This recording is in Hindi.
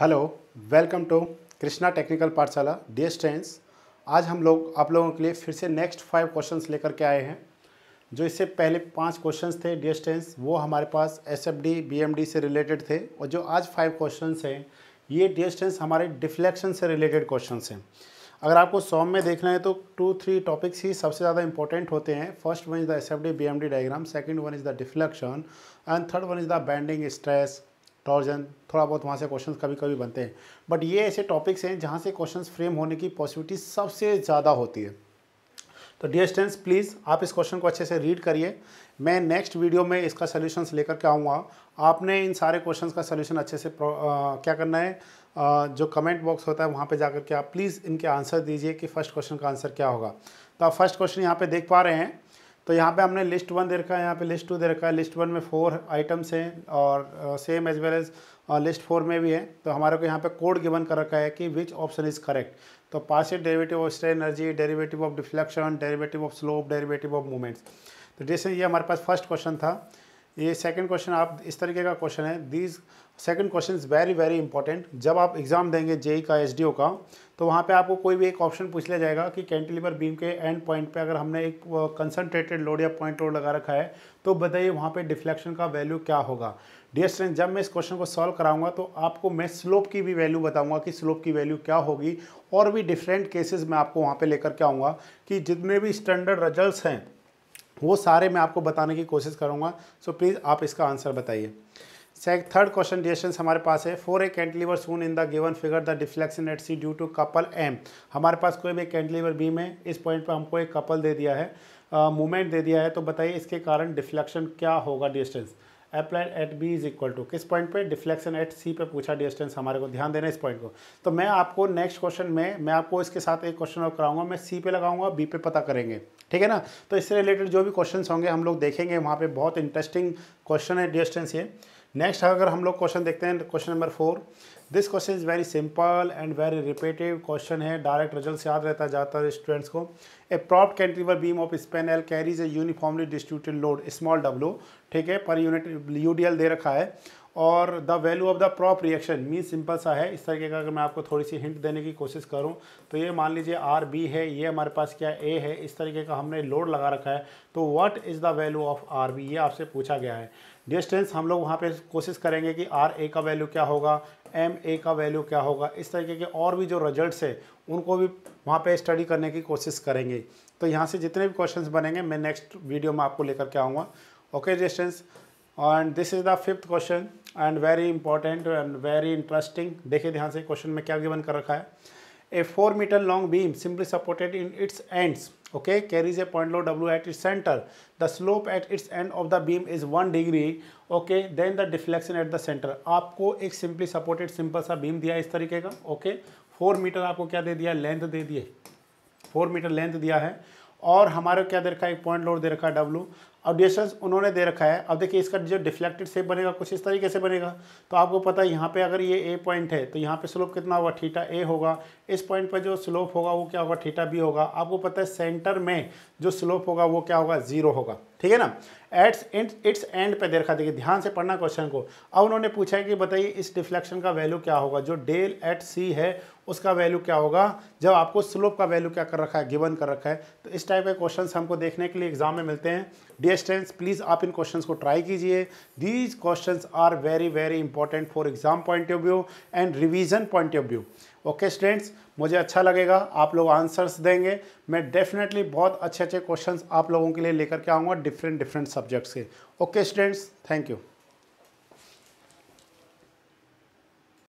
hello welcome to Krishna technical Pathshala dear students आज हम लोग आप लोगों के लिए फिर से नेक्स्ट फाइव क्वेश्चंस लेकर के आए हैं जो इससे पहले पांच क्वेश्चंस थे डियर स्टूडेंट्स वो हमारे पास एसएफडी बीएमडी से रिलेटेड थे और जो आज फाइव क्वेश्चंस हैं ये डियर स्टूडेंट्स हमारे डिफ्लेक्शन से रिलेटेड क्वेश्चन हैं अगर आपको सॉम में देखना है तो टू थ्री टॉपिक्स ही सबसे ज़्यादा इंपॉर्टेंट होते हैं first one is the S F D B M D diagram second one is the deflection and third one is the bending stress torsion थोड़ा बहुत वहाँ से क्वेश्चन कभी कभी बनते हैं बट ये ऐसे टॉपिक्स हैं जहाँ से क्वेश्चन फ्रेम होने की पॉसिबिलिटी सबसे ज़्यादा होती है तो डियर स्टेंस प्लीज़ आप इस क्वेश्चन को अच्छे से रीड करिए मैं नेक्स्ट वीडियो में इसका सलूशन्स लेकर के आऊँगा आपने इन सारे क्वेश्चन का सोल्यूशन अच्छे से आ, क्या करना है आ, जो कमेंट बॉक्स होता है वहाँ पे जाकर के आप प्लीज़ इनके आंसर दीजिए कि फर्स्ट क्वेश्चन का आंसर क्या होगा तो आप फर्स्ट क्वेश्चन यहाँ पे देख पा रहे हैं तो यहाँ पे हमने लिस्ट वन दे रखा है यहाँ पे लिस्ट टू दे रखा है लिस्ट वन में फोर आइटम्स हैं और same as well as list four में भी है तो हमारे को यहाँ पे कोड गिवन कर रखा है कि विच ऑप्शन इज़ करेक्ट तो passive derivative of strain energy derivative of deflection derivative of slope derivative of movements तो जैसे ये हमारे पास फर्स्ट क्वेश्चन था ये सेकंड क्वेश्चन आप इस तरीके का क्वेश्चन है these second question very very important जब आप एग्ज़ाम देंगे जेई e का एस का तो वहाँ पे आपको कोई भी एक ऑप्शन पूछ लिया जाएगा कि कैंटिलीवर बीम के एंड पॉइंट पे अगर हमने एक कंसनट्रेटेड लोड या पॉइंट लोड लगा रखा है तो बताइए वहाँ पे डिफ्लेक्शन का वैल्यू क्या होगा डियर स्टूडेंट जब मैं इस क्वेश्चन को सॉल्व कराऊंगा तो आपको मैं स्लोप की भी वैल्यू बताऊंगा कि स्लोप की वैल्यू क्या होगी और भी डिफरेंट केसेस मैं आपको वहाँ पे लेकर के आऊँगा कि जितने भी स्टैंडर्ड रिजल्ट्स हैं वो सारे मैं आपको बताने की कोशिश करूँगा सो so, प्लीज़ आप इसका आंसर बताइए सेक थर्ड क्वेश्चन डिस्टेंस हमारे पास है for a cantilever shown in the given figure the deflection at C due to couple M हमारे पास कोई भी कैंटिलीवर बी में इस पॉइंट पर हमको एक कपल दे दिया है मूवमेंट दे दिया है तो बताइए इसके कारण डिफ्लेक्शन क्या होगा distance applied at B is equal to किस पॉइंट पे डिफ्लेक्शन एट सी पे पूछा डिस्टेंस हमारे को ध्यान देना इस पॉइंट को तो मैं आपको नेक्स्ट क्वेश्चन में मैं आपको इसके साथ एक क्वेश्चन और कराऊंगा मैं सी पे लगाऊंगा बी पे पता करेंगे ठीक है ना तो इससे रिलेटेड जो भी क्वेश्चन होंगे हम लोग देखेंगे वहाँ पर बहुत इंटरेस्टिंग क्वेश्चन है डिस्टेंस ये नेक्स्ट अगर हम लोग क्वेश्चन देखते हैं question number four this question is very simple and very repetitive question है डायरेक्ट रिजल्ट याद रहता जाता है स्टूडेंट्स को a prop cantilever beam of span L carries a uniformly distributed load small W ठीक है पर यूनिट यू दे रखा है और the value of the prop reaction mean simple सा है इस तरीके का अगर मैं आपको थोड़ी सी हिंट देने की कोशिश करूं तो ये मान लीजिए आर बी है ये हमारे पास क्या ए है इस तरीके का हमने लोड लगा रखा है तो what is the value of R B ये आपसे पूछा गया है डिस्टेंस हम लोग वहाँ पे कोशिश करेंगे कि आर ए का वैल्यू क्या होगा एम ए का वैल्यू क्या होगा इस तरीके के और भी जो रिजल्ट है उनको भी वहाँ पर स्टडी करने की कोशिश करेंगे तो यहाँ से जितने भी क्वेश्चन बनेंगे मैं नेक्स्ट वीडियो में आपको लेकर के आऊँगा okay distance and this is the fifth question and very important and very interesting देखिए ध्यान से क्वेश्चन में क्या गिवन कर रखा है a four metre long beam simply supported in its ends okay carries a point load W at its centre the slope at its end of the beam is one degree okay then the deflection at the centre आपको एक सिंपली सपोर्टेड सिंपल सा बीम दिया इस तरीके का ओके फोर मीटर आपको क्या दे दिया लेंथ दे दिए फोर मीटर लेंथ दिया है और हमारे क्या दे रखा है पॉइंट लोड दे रखा है डब्लू और डिस्टेंस उन्होंने दे रखा है अब देखिए इसका जो डिफ्लेक्टेड सेप बनेगा कुछ इस तरीके से बनेगा तो आपको पता है यहाँ पे अगर ये ए पॉइंट है तो यहाँ पे स्लोप कितना होगा थीटा ए होगा इस पॉइंट पर जो स्लोप होगा वो क्या होगा थीटा बी होगा आपको पता है सेंटर में जो स्लोप होगा वो क्या होगा जीरो होगा ठीक है ना एट्स इट्स एंड पे दे रखा देखिए ध्यान से पढ़ना क्वेश्चन को अब उन्होंने पूछा है कि बताइए इस डिफ्लेक्शन का वैल्यू क्या होगा जो डेल एट सी है उसका वैल्यू क्या होगा जब आपको स्लोप का वैल्यू क्या कर रखा है गिवन कर रखा है तो इस टाइप के क्वेश्चन हमको देखने के लिए एग्जाम में मिलते हैं डी स्टूडेंट्स प्लीज़ आप इन क्वेश्चन को ट्राई कीजिए these question are very very important for exam point of view and revision point of view okay students मुझे अच्छा लगेगा आप लोग आंसर्स देंगे मैं डेफिनेटली बहुत अच्छे अच्छे क्वेश्चंस आप लोगों के लिए लेकर के आऊँगा डिफरेंट डिफरेंट सब्जेक्ट्स के ओके स्टूडेंट्स थैंक यू